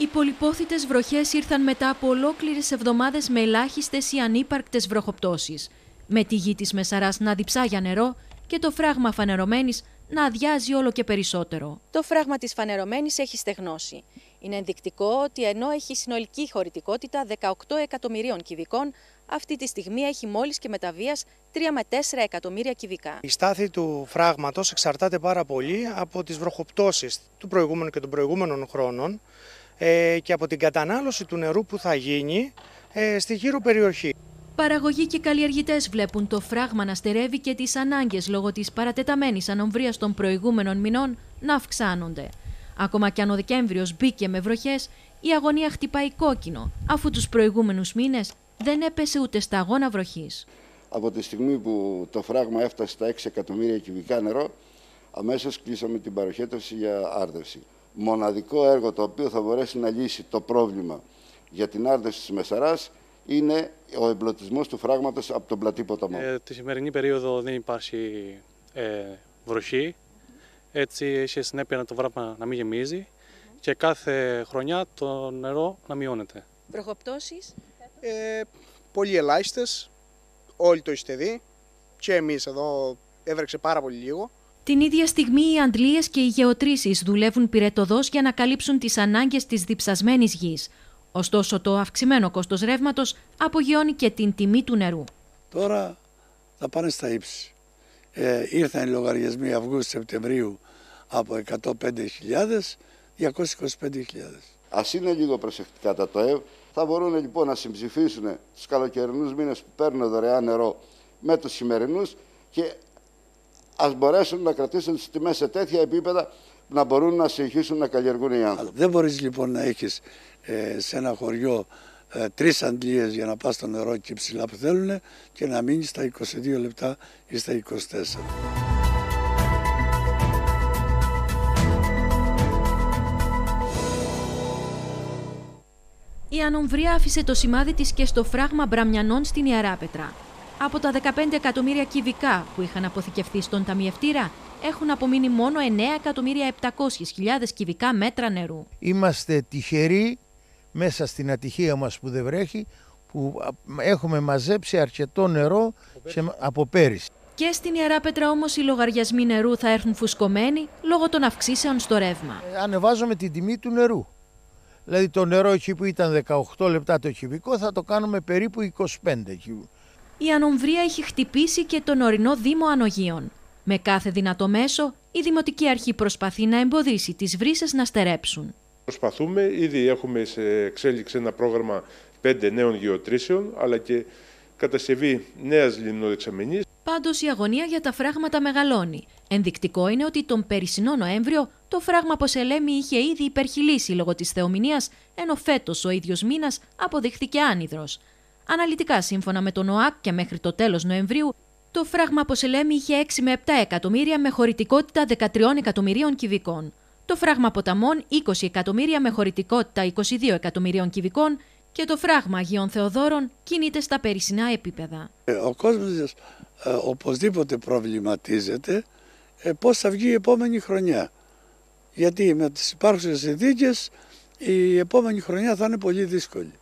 Οι πολυπόθητες βροχές ήρθαν μετά από ολόκληρες εβδομάδες με ελάχιστες ή ανύπαρκτες βροχοπτώσεις, με τη γη της μεσαράς να διψά για νερό και το φράγμα φανερωμένης να αδειάζει όλο και περισσότερο. Το φράγμα της φανερωμένης έχει στεγνώσει. Είναι ενδεικτικό ότι ενώ έχει συνολική χωρητικότητα 18 εκατομμυρίων κυβικών, αυτή τη στιγμή έχει μόλις και μεταβίας 3 με 4 εκατομμύρια κυβικά. Η στάθη του φράγματος εξαρτάται πάρα πολύ από τις βροχοπτώσεις του προηγούμενου και των προηγούμενων χρόνων ε, και από την κατανάλωση του νερού που θα γίνει ε, στη γύρω περιοχή. Παραγωγοί και καλλιεργητές βλέπουν το φράγμα να στερεύει και τις ανάγκες λόγω της παρατεταμένης ανομβρίας των προηγούμενων μηνών να αυξάνονται. Ακόμα και αν ο Δεκέμβριος μπήκε με βροχές, η αγωνία χτυπάει κόκκινο, αφού τους προηγούμενους μήνες δεν έπεσε ούτε σταγόνα βροχής. Από τη στιγμή που το φράγμα έφτασε στα 6 εκατομμύρια κυβικά νερό, αμέσως κλείσαμε την παροχέτευση για άρδευση. Μοναδικό έργο το οποίο θα μπορέσει να λύσει το πρόβλημα για την άρδευση της Μεσαράς είναι ο εμπλωτισμός του φράγματος από τον πλατή ποταμό. Ε, τη σημερινή περίοδο δεν υπάρχει ε, βροχή, έτσι έχει συνέπεια το βράγμα να μην γεμίζει και κάθε χρονιά το νερό να μειώνεται. Βροχοπτώσεις ε, πολύ ελάχιστες, όλοι το είστε δει και εμείς εδώ έβρεξε πάρα πολύ λίγο. Την ίδια στιγμή οι αντλίες και οι γεωτρήσεις δουλεύουν πυρετοδός για να καλύψουν τις ανάγκες της διψασμένης γης. Ωστόσο το αυξημένο κόστος ρεύματος απογειώνει και την τιμή του νερού. Τώρα θα πάνε στα ύψη. Ε, ήρθαν οι λογαριασμοί Αυγούστου-Σεπτεμβρίου από 105.000, 225.000. Ας είναι λίγο προσεκτικά τα ΤΟΕΒ, θα μπορούν λοιπόν να συμψηφίσουν τους καλοκαιρινούς μήνες που παίρνουν δωρεάν νερό με τους χειμερινού και ας μπορέσουν να κρατήσουν τις τιμές σε τέτοια επίπεδα να μπορούν να συνεχίσουν να καλλιεργούν οι άνθρωποι. Δεν μπορείς λοιπόν να έχεις ε, σε ένα χωριό ε, τρεις αντλίες για να πας στο νερό και ψηλά που θέλουν και να μείνεις στα 22 λεπτά ή στα 24. Η Ανομβρία άφησε το σημάδι της και στο φράγμα Μπραμιανών στην Ιαράπετρα. Από τα 15 εκατομμύρια κυβικά που είχαν αποθηκευτεί στον ταμιευτήρα, έχουν απομείνει μόνο 9.700.000 κυβικά μέτρα νερού. Είμαστε τυχεροί μέσα στην ατυχία μας που δεν βρέχει, που έχουμε μαζέψει αρκετό νερό από πέρυσι. Και στην Ιερά Πέτρα όμως οι λογαριασμοί νερού θα έρθουν φουσκωμένοι λόγω των αυξήσεων στο ρεύμα. ανεβάζουμε την τιμή του νερού. Δηλαδή το νερό εκεί που ήταν 18 λεπτά το χιβικό θα το κάνουμε περίπου 25 Η ανομβρία έχει χτυπήσει και τον ορεινό Δήμο Ανογείων. Με κάθε δυνατό μέσο, η Δημοτική Αρχή προσπαθεί να εμποδίσει τις βρύσες να στερέψουν. Προσπαθούμε, ήδη έχουμε σε εξέλιξη ένα πρόγραμμα 5 νέων γεωτρήσεων, αλλά και κατασκευή νέας λιμνοδεξαμενής. Πάντως η αγωνία για τα φράγματα μεγαλώνει Ενδεικτικό είναι ότι τον περσινό Νοέμβριο το φράγμα ποσελέμι είχε ήδη υπερχιλήσει λόγω της θεομηνίας, ενώ φέτος ο ίδιος μήνας αποδείχθηκε άνυδρος. Αναλυτικά, σύμφωνα με τον ΟΑΚ και μέχρι το τέλος Νοεμβρίου, το φράγμα ποσελέμι είχε 6 με 7 εκατομμύρια με χωρητικότητα 13 εκατομμυρίων κυβικών. Το φράγμα ποταμών 20 εκατομμύρια με χωρητικότητα 22 εκατομμυρίων κυβικών και το φράγμα Αγίων Θεοδόρων κινείται στα περισσινά επίπεδα. Ε, ο κόσμος, ε, οπωσδήποτε προβληματίζεται ε, πώς θα βγει η επόμενη χρονιά. Γιατί με τις υπάρχουσες συνθήκες η επόμενη χρονιά θα είναι πολύ δύσκολη.